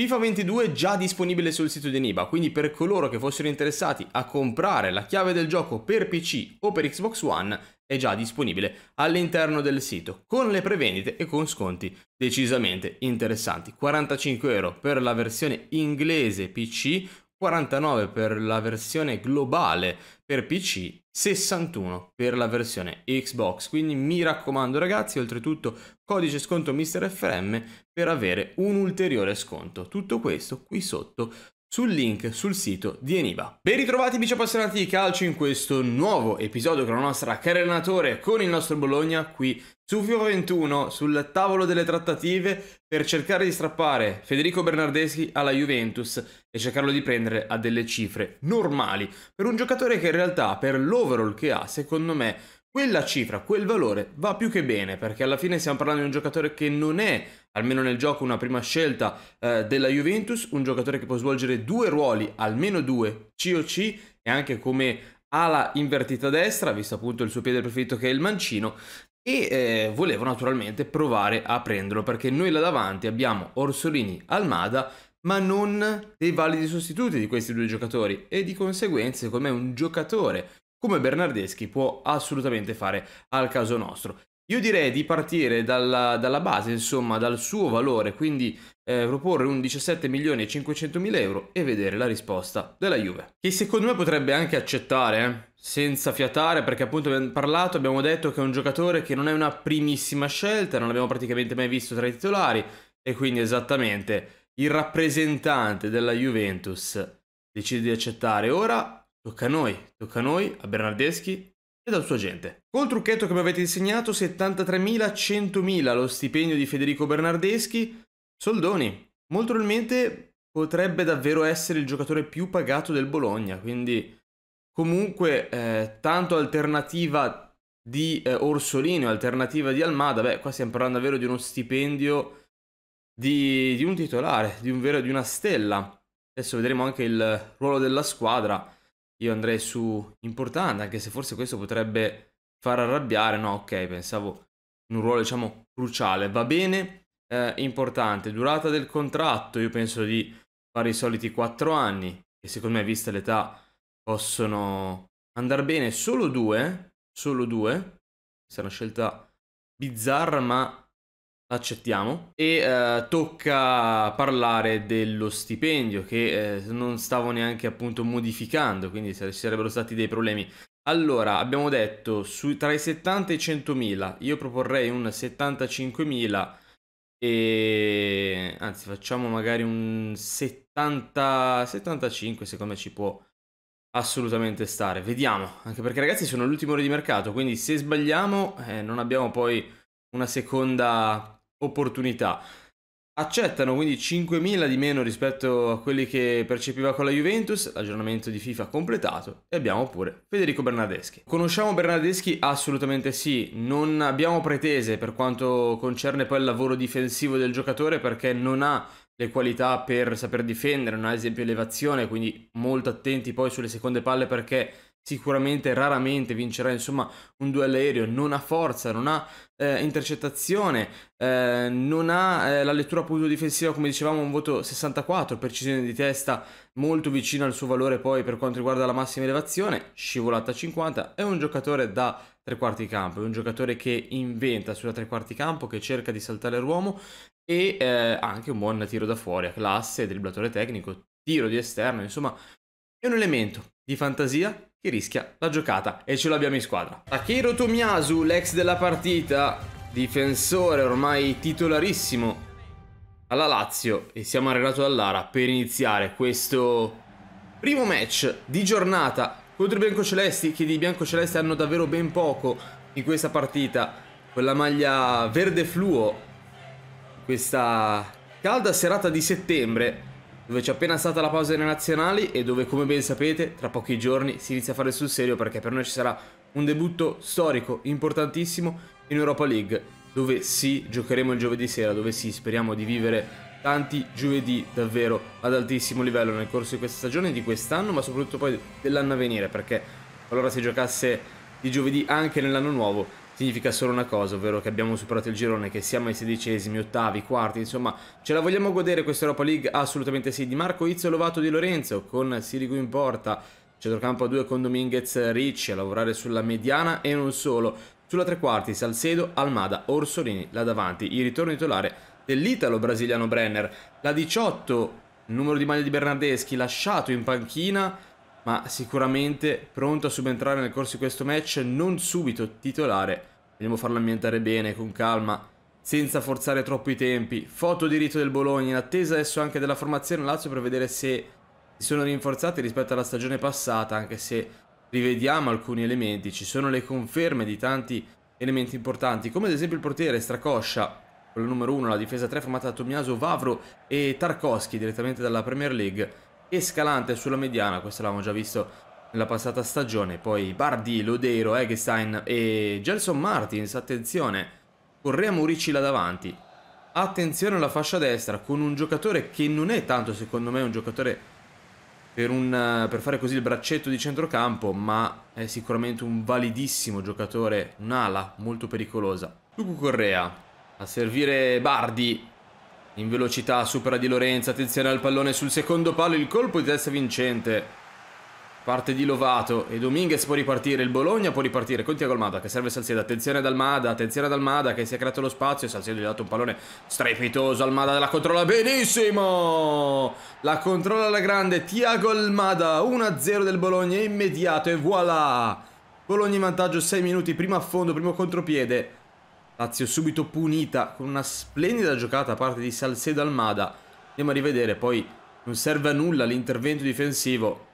FIFA 22 è già disponibile sul sito di Eniba, quindi per coloro che fossero interessati a comprare la chiave del gioco per PC o per Xbox One è già disponibile all'interno del sito, con le prevendite e con sconti decisamente interessanti. 45 euro per la versione inglese PC 49 per la versione globale per PC, 61 per la versione Xbox. Quindi mi raccomando ragazzi, oltretutto codice sconto MrFRM per avere un ulteriore sconto. Tutto questo qui sotto sul link sul sito di Eniva. Ben ritrovati bici appassionati di calcio in questo nuovo episodio con la nostra carenatore con il nostro Bologna qui su Fio 21 sul tavolo delle trattative per cercare di strappare Federico Bernardeschi alla Juventus e cercarlo di prendere a delle cifre normali per un giocatore che in realtà per l'overall che ha secondo me quella cifra, quel valore va più che bene perché alla fine stiamo parlando di un giocatore che non è, almeno nel gioco, una prima scelta eh, della Juventus, un giocatore che può svolgere due ruoli, almeno due, COC e anche come ala invertita a destra, visto appunto il suo piede preferito che è il mancino, e eh, volevo naturalmente provare a prenderlo perché noi là davanti abbiamo Orsolini, Almada ma non dei validi sostituti di questi due giocatori e di conseguenza secondo me un giocatore come Bernardeschi può assolutamente fare al caso nostro. Io direi di partire dalla, dalla base, insomma, dal suo valore, quindi eh, proporre un 17 milioni e 500 mila euro e vedere la risposta della Juve. Che secondo me potrebbe anche accettare, eh? senza fiatare, perché appunto abbiamo parlato, abbiamo detto che è un giocatore che non è una primissima scelta, non l'abbiamo praticamente mai visto tra i titolari, e quindi esattamente il rappresentante della Juventus decide di accettare. Ora Tocca a noi, tocca a noi, a Bernardeschi e al suo agente. Col trucchetto che mi avete insegnato, 73.100.000 lo stipendio di Federico Bernardeschi, soldoni. Molto probabilmente potrebbe davvero essere il giocatore più pagato del Bologna, quindi comunque eh, tanto alternativa di eh, Orsolino, alternativa di Almada, beh qua stiamo parlando davvero di uno stipendio di, di un titolare, di, un vero, di una stella. Adesso vedremo anche il ruolo della squadra io andrei su importante, anche se forse questo potrebbe far arrabbiare. No, ok, pensavo in un ruolo, diciamo, cruciale. Va bene, eh, importante. Durata del contratto, io penso di fare i soliti 4 anni, che secondo me, vista l'età, possono andare bene. Solo due, solo due. sarà una scelta bizzarra, ma Accettiamo. E eh, tocca parlare dello stipendio che eh, non stavo neanche appunto modificando, quindi ci sarebbero stati dei problemi. Allora, abbiamo detto su, tra i 70 e i 100.000, io proporrei un 75.000 e anzi facciamo magari un 70 75 secondo me ci può assolutamente stare. Vediamo, anche perché ragazzi sono l'ultimo ore di mercato, quindi se sbagliamo eh, non abbiamo poi una seconda opportunità. Accettano quindi 5.000 di meno rispetto a quelli che percepiva con la Juventus, l'aggiornamento di FIFA completato e abbiamo pure Federico Bernardeschi. Conosciamo Bernardeschi? Assolutamente sì, non abbiamo pretese per quanto concerne poi il lavoro difensivo del giocatore perché non ha le qualità per saper difendere, non ha ad esempio elevazione, quindi molto attenti poi sulle seconde palle perché sicuramente raramente vincerà insomma un duello aereo, non ha forza, non ha eh, intercettazione, eh, non ha eh, la lettura punto difensiva come dicevamo un voto 64, precisione di testa molto vicina al suo valore poi per quanto riguarda la massima elevazione, scivolata 50, è un giocatore da tre quarti campo, è un giocatore che inventa sulla tre quarti campo, che cerca di saltare l'uomo e eh, anche un buon tiro da fuori a classe, dribblatore tecnico, tiro di esterno, insomma è un elemento di fantasia che rischia la giocata e ce l'abbiamo in squadra. Akiro Tomiyasu, l'ex della partita, difensore ormai titolarissimo alla Lazio e siamo arrivati all'Ara per iniziare questo primo match di giornata contro i biancocelesti che di biancocelesti hanno davvero ben poco in questa partita con la maglia verde fluo questa calda serata di settembre dove c'è appena stata la pausa delle nazionali e dove, come ben sapete, tra pochi giorni si inizia a fare sul serio perché per noi ci sarà un debutto storico, importantissimo in Europa League, dove sì, giocheremo il giovedì sera, dove sì, speriamo di vivere tanti giovedì davvero ad altissimo livello nel corso di questa stagione, di quest'anno, ma soprattutto poi dell'anno a venire, perché allora si giocasse di giovedì anche nell'anno nuovo significa solo una cosa, ovvero che abbiamo superato il girone, che siamo ai sedicesimi, ottavi, quarti, insomma, ce la vogliamo godere questa Europa League? Assolutamente sì. Di Marco Izzo Lovato di Lorenzo con Sirigu in porta, centrocampo a due con Dominguez Ricci a lavorare sulla mediana e non solo. Sulla tre quarti Salcedo, Almada, Orsolini là davanti, il ritorno titolare dell'italo-brasiliano Brenner. La 18, numero di maglia di Bernardeschi lasciato in panchina ma sicuramente pronto a subentrare nel corso di questo match, non subito titolare. Vogliamo farlo ambientare bene, con calma, senza forzare troppo i tempi. Foto diritto del Bologna, in attesa adesso anche della formazione Lazio per vedere se si sono rinforzati rispetto alla stagione passata, anche se rivediamo alcuni elementi, ci sono le conferme di tanti elementi importanti, come ad esempio il portiere Stracoscia, quello numero 1, la difesa 3 formata da Tommaso Vavro e Tarkovsky direttamente dalla Premier League e Scalante sulla mediana, questo l'avevamo già visto nella passata stagione, poi Bardi, Lodeiro, Eggestein e Gelson Martins, attenzione, Correa Murici là davanti, attenzione alla fascia destra con un giocatore che non è tanto secondo me un giocatore per, un, per fare così il braccetto di centrocampo, ma è sicuramente un validissimo giocatore, un'ala molto pericolosa. Lucu Correa a servire Bardi, in velocità supera Di Lorenzo, attenzione al pallone sul secondo palo, il colpo di testa vincente. Parte di Lovato e Dominguez può ripartire, il Bologna può ripartire con Tiago Almada che serve Salcedo, attenzione ad Almada, attenzione ad Almada che si è creato lo spazio, Salcedo gli ha dato un pallone strepitoso, Almada la controlla benissimo, la controlla alla grande, Tiago Almada 1-0 del Bologna immediato e voilà, Bologna in vantaggio 6 minuti, primo fondo, primo contropiede, Lazio subito punita con una splendida giocata a parte di Salcedo Almada. Andiamo a rivedere, poi non serve a nulla l'intervento difensivo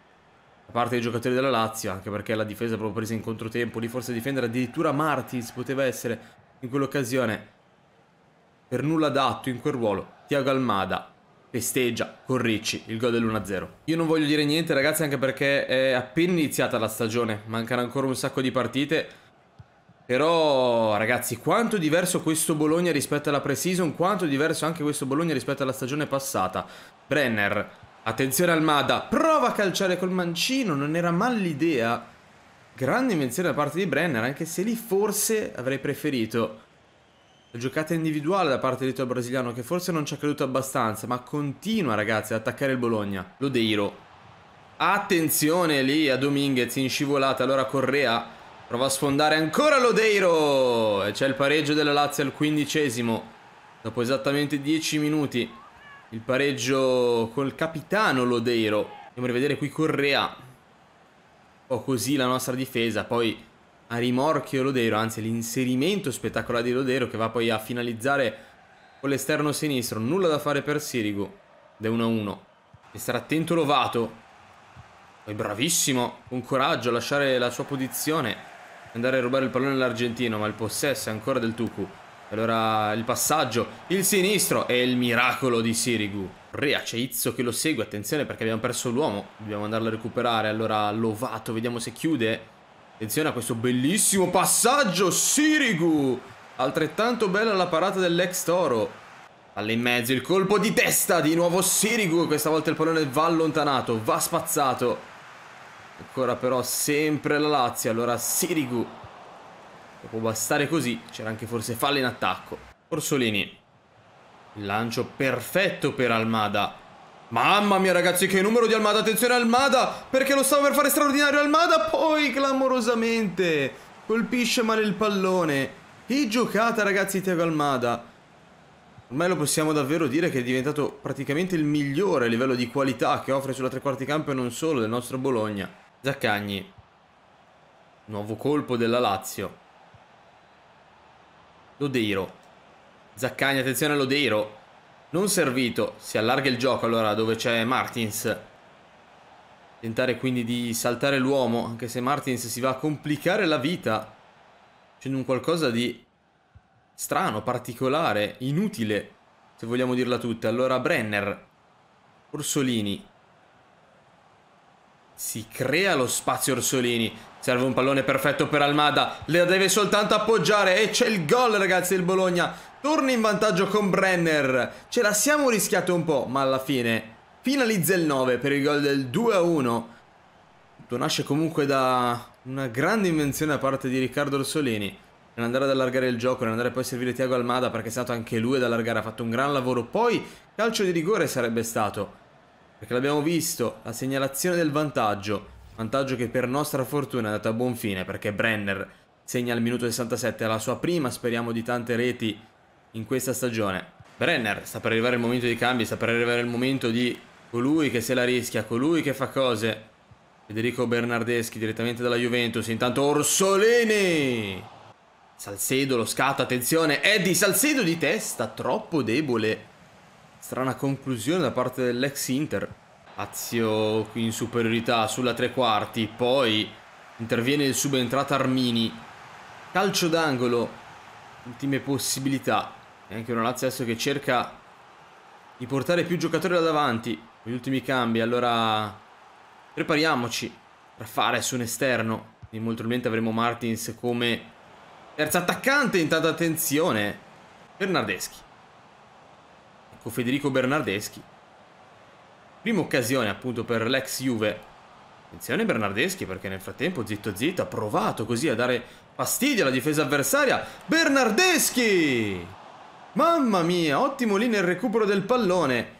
da parte dei giocatori della Lazio, anche perché la difesa è proprio presa in controtempo, lì forse difendere addirittura Martins poteva essere in quell'occasione per nulla dato in quel ruolo. Tiago Almada festeggia con Ricci il gol dell'1-0. Io non voglio dire niente ragazzi anche perché è appena iniziata la stagione, mancano ancora un sacco di partite però ragazzi, quanto diverso questo Bologna rispetto alla pre-season, quanto diverso anche questo Bologna rispetto alla stagione passata. Brenner, attenzione al Almada, prova a calciare col mancino, non era mal l'idea. Grande invenzione da parte di Brenner, anche se lì forse avrei preferito la giocata individuale da parte di Tito Brasiliano, che forse non ci ha creduto abbastanza, ma continua ragazzi ad attaccare il Bologna. Lodeiro. Attenzione lì a Dominguez in scivolata, allora Correa Prova a sfondare ancora Lodeiro. E c'è il pareggio della Lazio al quindicesimo. Dopo esattamente 10 minuti. Il pareggio col capitano Lodeiro. Andiamo a rivedere qui Correa. Un po' così la nostra difesa. Poi a rimorchio Lodeiro. Anzi l'inserimento spettacolare di Lodeiro che va poi a finalizzare con l'esterno sinistro. Nulla da fare per Sirigu. Ed è 1-1. E sarà attento Lovato. È bravissimo, con coraggio a lasciare la sua posizione andare a rubare il pallone all'argentino, ma il possesso è ancora del Tuku. Allora il passaggio, il sinistro e il miracolo di Sirigu. Rea, c'è Izzo che lo segue, attenzione perché abbiamo perso l'uomo, dobbiamo andarlo a recuperare. Allora Lovato, vediamo se chiude. Attenzione a questo bellissimo passaggio, Sirigu! Altrettanto bella la parata dell'ex Toro. Palla in mezzo, il colpo di testa, di nuovo Sirigu, questa volta il pallone va allontanato, va spazzato. Ancora però sempre la Lazio, allora Sirigu. Può bastare così, c'era anche forse falla in attacco. Orsolini. Lancio perfetto per Almada. Mamma mia ragazzi che numero di Almada, attenzione Almada, perché lo stava per fare straordinario Almada, poi clamorosamente colpisce male il pallone. Che giocata ragazzi Tiago Almada. Ormai lo possiamo davvero dire che è diventato praticamente il migliore a livello di qualità che offre sulla tre quarti campo e non solo del nostro Bologna. Zaccagni. Nuovo colpo della Lazio. Lodeiro. Zaccagni, attenzione Lodeiro. Non servito. Si allarga il gioco allora dove c'è Martins. Tentare quindi di saltare l'uomo, anche se Martins si va a complicare la vita. Facendo un qualcosa di strano, particolare, inutile, se vogliamo dirla tutta. Allora Brenner, Orsolini, si crea lo spazio Orsolini. Serve un pallone perfetto per Almada. Le deve soltanto appoggiare e c'è il gol ragazzi il Bologna. Torna in vantaggio con Brenner. Ce la siamo rischiate un po' ma alla fine finalizza il 9 per il gol del 2-1. Tutto nasce comunque da una grande invenzione da parte di Riccardo Orsolini. Nell'andare ad allargare il gioco, nell'andare poi a servire Tiago Almada perché è stato anche lui ad allargare, ha fatto un gran lavoro. Poi calcio di rigore sarebbe stato. Perché l'abbiamo visto, la segnalazione del vantaggio. Vantaggio che per nostra fortuna è andato a buon fine perché Brenner segna al minuto 67, la sua prima speriamo di tante reti in questa stagione. Brenner sta per arrivare il momento di cambi, sta per arrivare il momento di colui che se la rischia, colui che fa cose. Federico Bernardeschi direttamente dalla Juventus, intanto Orsolini! Salcedo lo scatto, attenzione, Eddie Salcedo di testa, troppo debole Strana conclusione da parte dell'ex Inter. Azio qui in superiorità sulla tre quarti, poi interviene il subentrata Armini. Calcio d'angolo, ultime possibilità. E anche una Lazio adesso che cerca di portare più giocatori da davanti. Gli ultimi cambi, allora prepariamoci. per fare su un esterno. E molto probabilmente avremo Martins come terzo attaccante. Intanto attenzione, Bernardeschi con Federico Bernardeschi. Prima occasione appunto per l'ex Juve. Attenzione Bernardeschi perché nel frattempo zitto zitto ha provato così a dare fastidio alla difesa avversaria. Bernardeschi! Mamma mia, ottimo lì nel recupero del pallone.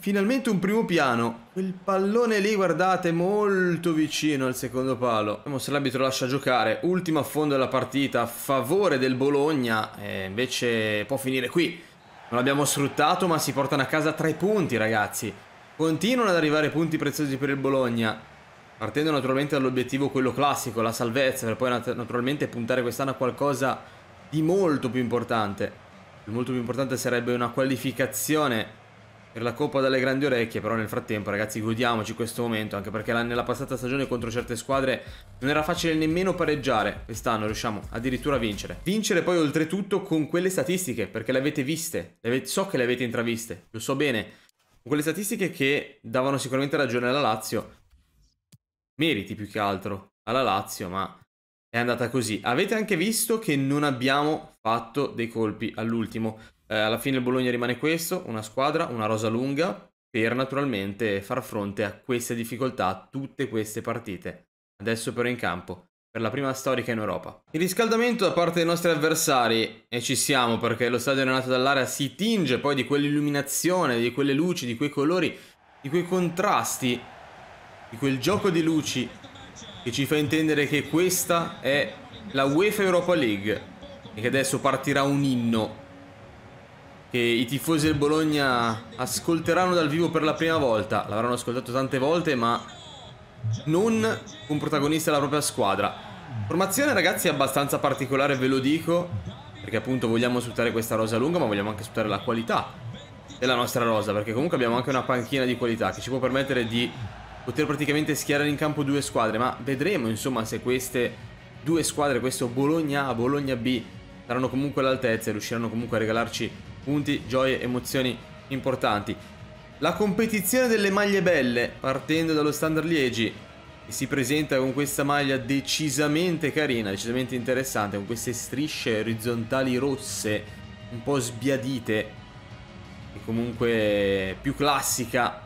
Finalmente un primo piano. Quel pallone lì, guardate, molto vicino al secondo palo. Vediamo se l'arbitro lascia giocare. Ultimo affondo della partita a favore del Bologna. E invece può finire qui. Non l'abbiamo sfruttato, ma si portano a casa tre punti, ragazzi. Continuano ad arrivare punti preziosi per il Bologna. Partendo naturalmente dall'obiettivo quello classico, la salvezza, per poi naturalmente puntare quest'anno a qualcosa di molto più importante. Il molto più importante sarebbe una qualificazione per la Coppa dalle grandi orecchie, però nel frattempo ragazzi godiamoci questo momento, anche perché nella passata stagione contro certe squadre non era facile nemmeno pareggiare, quest'anno riusciamo addirittura a vincere. Vincere poi oltretutto con quelle statistiche, perché le avete viste, le avete, so che le avete intraviste, lo so bene, con quelle statistiche che davano sicuramente ragione alla Lazio, meriti più che altro alla Lazio, ma è andata così. Avete anche visto che non abbiamo fatto dei colpi all'ultimo. Eh, alla fine il Bologna rimane questo, una squadra, una rosa lunga, per naturalmente far fronte a queste difficoltà, a tutte queste partite. Adesso però in campo, per la prima storica in Europa. Il riscaldamento da parte dei nostri avversari, e ci siamo perché lo stadio Renato dall'area si tinge poi di quell'illuminazione, di quelle luci, di quei colori, di quei contrasti, di quel gioco di luci che ci fa intendere che questa è la UEFA Europa League e che adesso partirà un inno che i tifosi del Bologna ascolteranno dal vivo per la prima volta. L'avranno ascoltato tante volte, ma non un protagonista della propria squadra. Formazione, ragazzi, è abbastanza particolare, ve lo dico, perché appunto vogliamo sfruttare questa rosa lunga, ma vogliamo anche sfruttare la qualità della nostra rosa, perché comunque abbiamo anche una panchina di qualità che ci può permettere di poter praticamente schierare in campo due squadre, ma vedremo insomma se queste due squadre, questo Bologna A, Bologna B, saranno comunque all'altezza e riusciranno comunque a regalarci punti, gioie, emozioni importanti. La competizione delle maglie belle, partendo dallo Standard Liegi, che si presenta con questa maglia decisamente carina, decisamente interessante, con queste strisce orizzontali rosse, un po' sbiadite, e comunque più classica,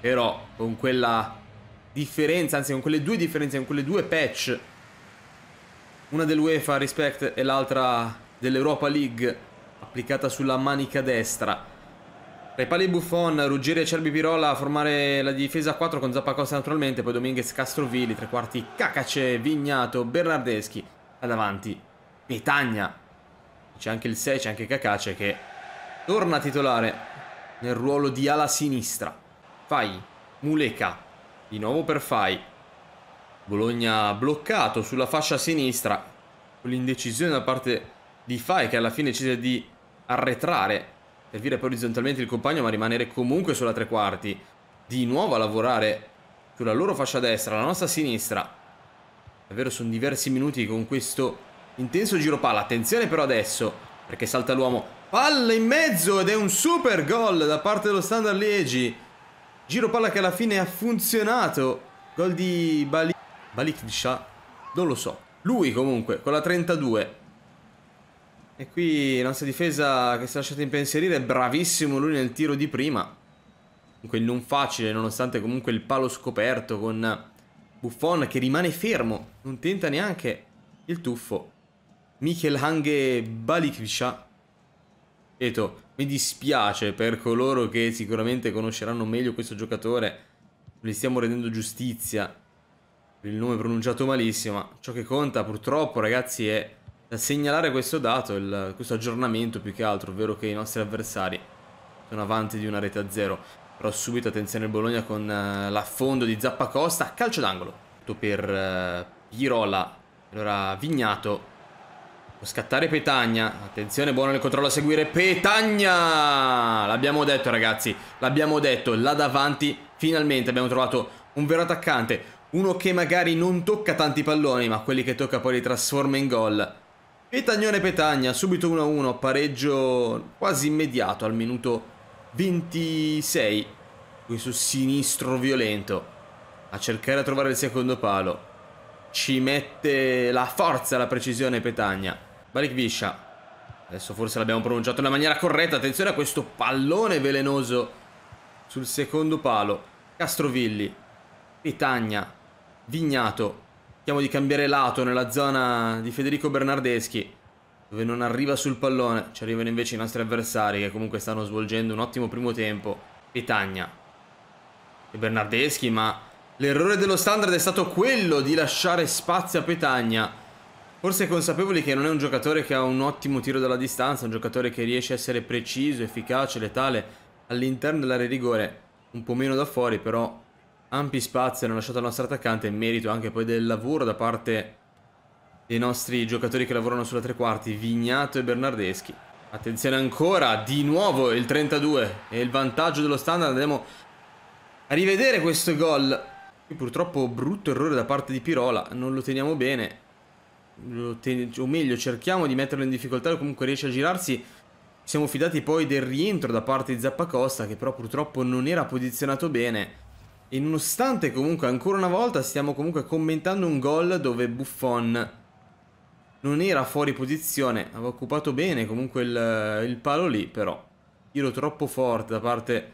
però con quella differenza, anzi con quelle due differenze, con quelle due patch, una dell'UEFA Respect e l'altra dell'Europa League, applicata sulla manica destra. Tra i pali Buffon, Ruggeri e Cerbi Pirola a formare la difesa a 4 con Zappacosta naturalmente, poi Dominguez Castrovilli, tre quarti Cacace, Vignato, Bernardeschi, là davanti Petagna. C'è anche il 6, c'è anche Cacace che torna titolare nel ruolo di ala sinistra. Fai, Muleca, di nuovo per Fai. Bologna bloccato sulla fascia sinistra, con l'indecisione da parte di Fai che alla fine decide di arretrare, servire poi orizzontalmente il compagno ma rimanere comunque sulla tre quarti, di nuovo a lavorare sulla loro fascia destra, la nostra sinistra. Davvero sono diversi minuti con questo intenso giro palla, attenzione però adesso perché salta l'uomo, palla in mezzo ed è un super gol da parte dello Standard Liegi. Giro palla che alla fine ha funzionato. Gol di Balik, Balik non lo so. Lui comunque con la 32 e qui la nostra difesa che si è lasciata impensierire, bravissimo lui nel tiro di prima. Comunque non facile, nonostante comunque il palo scoperto con Buffon che rimane fermo, non tenta neanche il tuffo. Michel Hange Balikvisha. Eto, mi dispiace per coloro che sicuramente conosceranno meglio questo giocatore. Gli stiamo rendendo giustizia. Il nome pronunciato malissimo, ma ciò che conta purtroppo ragazzi è segnalare questo dato, il, questo aggiornamento più che altro, ovvero che i nostri avversari sono avanti di una rete a zero. Però subito attenzione il Bologna con uh, l'affondo di Zappacosta, calcio d'angolo. Tutto Per uh, Pirola, allora Vignato, può scattare Petagna, attenzione buono nel controllo a seguire Petagna! L'abbiamo detto ragazzi, l'abbiamo detto, là davanti finalmente abbiamo trovato un vero attaccante. Uno che magari non tocca tanti palloni, ma quelli che tocca poi li trasforma in gol Petagnone Petagna, subito 1-1, pareggio quasi immediato al minuto 26. Questo sinistro violento a cercare di trovare il secondo palo. Ci mette la forza, la precisione Petagna. Balik Biscia. Adesso forse l'abbiamo pronunciato nella maniera corretta. Attenzione a questo pallone velenoso sul secondo palo. Castrovilli, Petagna, Vignato, Cerchiamo di cambiare lato nella zona di Federico Bernardeschi, dove non arriva sul pallone. Ci arrivano invece i nostri avversari, che comunque stanno svolgendo un ottimo primo tempo. Petagna e Bernardeschi, ma l'errore dello standard è stato quello di lasciare spazio a Petagna. Forse consapevoli che non è un giocatore che ha un ottimo tiro dalla distanza, un giocatore che riesce a essere preciso, efficace, letale all'interno dell'area rigore, un po' meno da fuori, però ampi spazi hanno lasciato al nostro attaccante in merito anche poi del lavoro da parte dei nostri giocatori che lavorano sulla tre quarti, Vignato e Bernardeschi. Attenzione ancora, di nuovo il 32 e il vantaggio dello standard, andiamo a rivedere questo gol. Purtroppo brutto errore da parte di Pirola, non lo teniamo bene, lo ten o meglio cerchiamo di metterlo in difficoltà, o comunque riesce a girarsi. Siamo fidati poi del rientro da parte di Zappacosta che però purtroppo non era posizionato bene e nonostante comunque ancora una volta stiamo comunque commentando un gol dove Buffon non era fuori posizione, aveva occupato bene comunque il, il palo lì, però tiro troppo forte da parte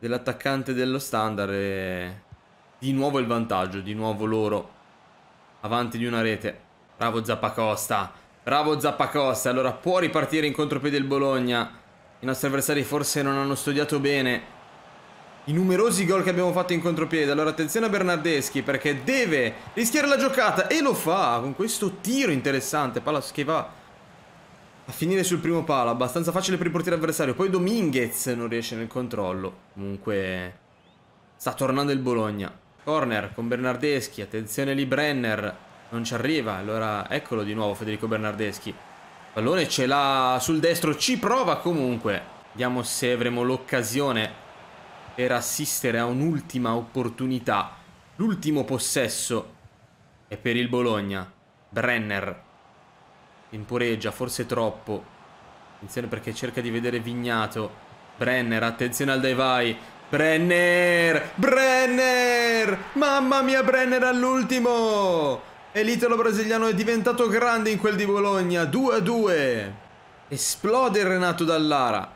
dell'attaccante dello standard e di nuovo il vantaggio, di nuovo loro avanti di una rete. Bravo Zappacosta, bravo Zappacosta, allora può ripartire in contropiede il Bologna, i nostri avversari forse non hanno studiato bene i numerosi gol che abbiamo fatto in contropiede. Allora attenzione a Bernardeschi perché deve rischiare la giocata e lo fa con questo tiro interessante. Palla che va a finire sul primo palo, abbastanza facile per il portiere avversario. Poi Dominguez non riesce nel controllo. Comunque sta tornando il Bologna. Corner con Bernardeschi, attenzione lì Brenner, non ci arriva. Allora eccolo di nuovo Federico Bernardeschi. Pallone ce l'ha sul destro, ci prova comunque. Vediamo se avremo l'occasione per assistere a un'ultima opportunità, l'ultimo possesso è per il Bologna. Brenner temporeggia, forse troppo. Attenzione perché cerca di vedere Vignato. Brenner, attenzione al vai, Brenner! Brenner! Mamma mia, Brenner all'ultimo! E l'italo brasiliano è diventato grande in quel di Bologna. 2-2. Esplode Renato Dallara.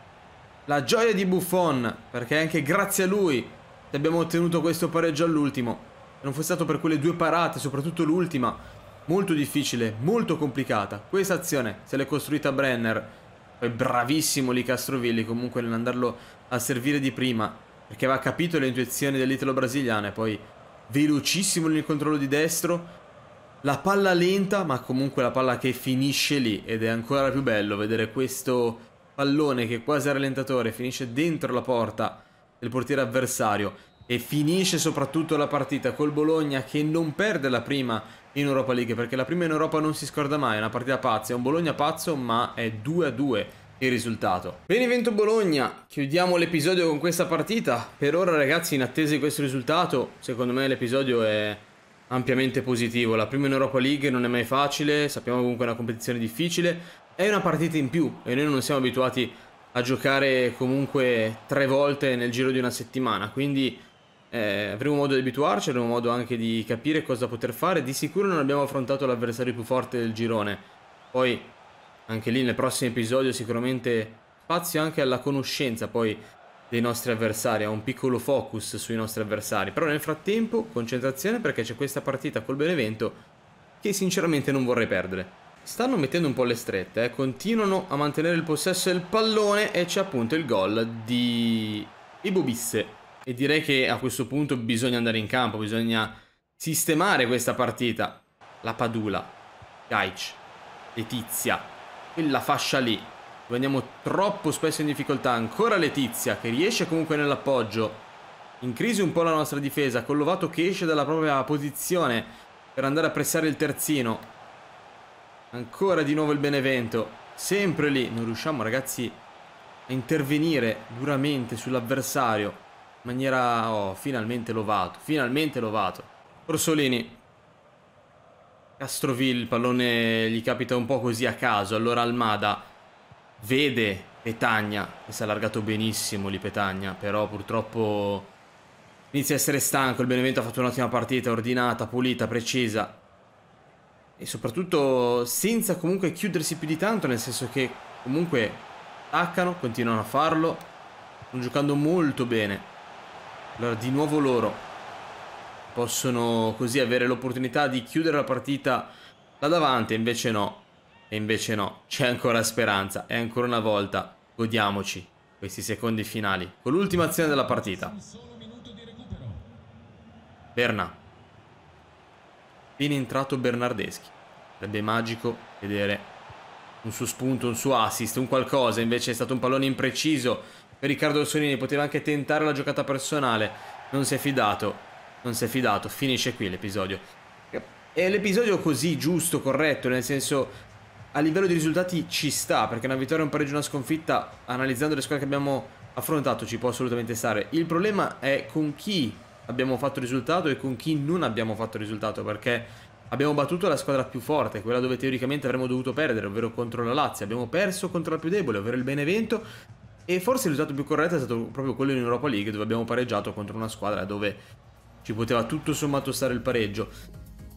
La gioia di Buffon, perché anche grazie a lui abbiamo ottenuto questo pareggio all'ultimo. Se non fosse stato per quelle due parate, soprattutto l'ultima, molto difficile, molto complicata. Questa azione se l'è costruita Brenner. Poi bravissimo lì Castrovilli comunque nell'andarlo a servire di prima, perché aveva capito le intuizioni dell'italo brasiliano e poi velocissimo nel controllo di destro. La palla lenta, ma comunque la palla che finisce lì ed è ancora più bello vedere questo pallone che quasi a rallentatore finisce dentro la porta del portiere avversario e finisce soprattutto la partita col Bologna che non perde la prima in Europa League perché la prima in Europa non si scorda mai, è una partita pazza, è un Bologna pazzo ma è 2 a 2 il risultato. Benevento Bologna, chiudiamo l'episodio con questa partita, per ora ragazzi in attesa di questo risultato secondo me l'episodio è ampiamente positivo, la prima in Europa League non è mai facile, sappiamo comunque è una competizione difficile, è una partita in più e noi non siamo abituati a giocare comunque tre volte nel giro di una settimana, quindi eh, avremo modo di abituarci, avremo modo anche di capire cosa poter fare, di sicuro non abbiamo affrontato l'avversario più forte del girone, poi anche lì nel prossimo episodio sicuramente spazio anche alla conoscenza poi dei nostri avversari, a un piccolo focus sui nostri avversari, però nel frattempo concentrazione perché c'è questa partita col Benevento che sinceramente non vorrei perdere. Stanno mettendo un po' le strette, eh. continuano a mantenere il possesso del pallone e c'è appunto il gol di Ibobisse. E direi che a questo punto bisogna andare in campo, bisogna sistemare questa partita. La Padula, Gaic, Letizia, quella fascia lì. Lo andiamo troppo spesso in difficoltà. Ancora Letizia che riesce comunque nell'appoggio. In crisi un po' la nostra difesa. Collovato che esce dalla propria posizione per andare a pressare il terzino Ancora di nuovo il Benevento. Sempre lì. Non riusciamo, ragazzi, a intervenire duramente sull'avversario. In maniera... Oh, finalmente lovato. Finalmente lovato. Orsolini. Castroville, il pallone gli capita un po' così a caso. Allora Almada vede Petagna, che si è allargato benissimo lì Petagna, però purtroppo inizia a essere stanco, il Benevento ha fatto un'ottima partita, ordinata, pulita, precisa, e soprattutto senza comunque chiudersi più di tanto, nel senso che comunque attaccano, continuano a farlo, stanno giocando molto bene. Allora di nuovo loro possono così avere l'opportunità di chiudere la partita da davanti, invece no. E invece no, c'è ancora speranza e ancora una volta godiamoci questi secondi finali con l'ultima azione della partita. Berna appena entrato Bernardeschi. Sarebbe magico vedere un suo spunto, un suo assist, un qualcosa. Invece è stato un pallone impreciso per Riccardo Orsolini. Poteva anche tentare la giocata personale. Non si è fidato. Non si è fidato. Finisce qui l'episodio. E l'episodio così giusto, corretto, nel senso... A livello di risultati ci sta, perché una vittoria, un pareggio, una sconfitta, analizzando le squadre che abbiamo affrontato, ci può assolutamente stare. Il problema è con chi abbiamo fatto risultato e con chi non abbiamo fatto risultato perché abbiamo battuto la squadra più forte, quella dove teoricamente avremmo dovuto perdere, ovvero contro la Lazio, abbiamo perso contro la più debole, ovvero il Benevento e forse il risultato più corretto è stato proprio quello in Europa League dove abbiamo pareggiato contro una squadra dove ci poteva tutto sommato stare il pareggio.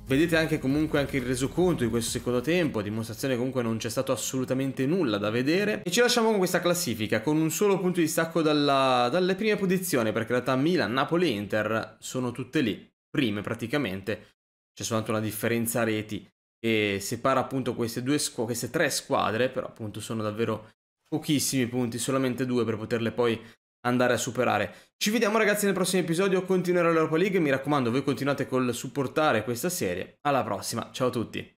Vedete anche comunque anche il resoconto di questo secondo tempo, a dimostrazione comunque non c'è stato assolutamente nulla da vedere. E ci lasciamo con questa classifica, con un solo punto di stacco dalla, dalle prime posizioni, perché in realtà Milan, Napoli e Inter sono tutte lì, prime praticamente. C'è soltanto una differenza reti che separa appunto queste, due queste tre squadre, però appunto sono davvero pochissimi punti, solamente due per poterle poi andare a superare. Ci vediamo ragazzi nel prossimo episodio, continuerò l'Europa League, mi raccomando voi continuate col supportare questa serie. Alla prossima, ciao a tutti!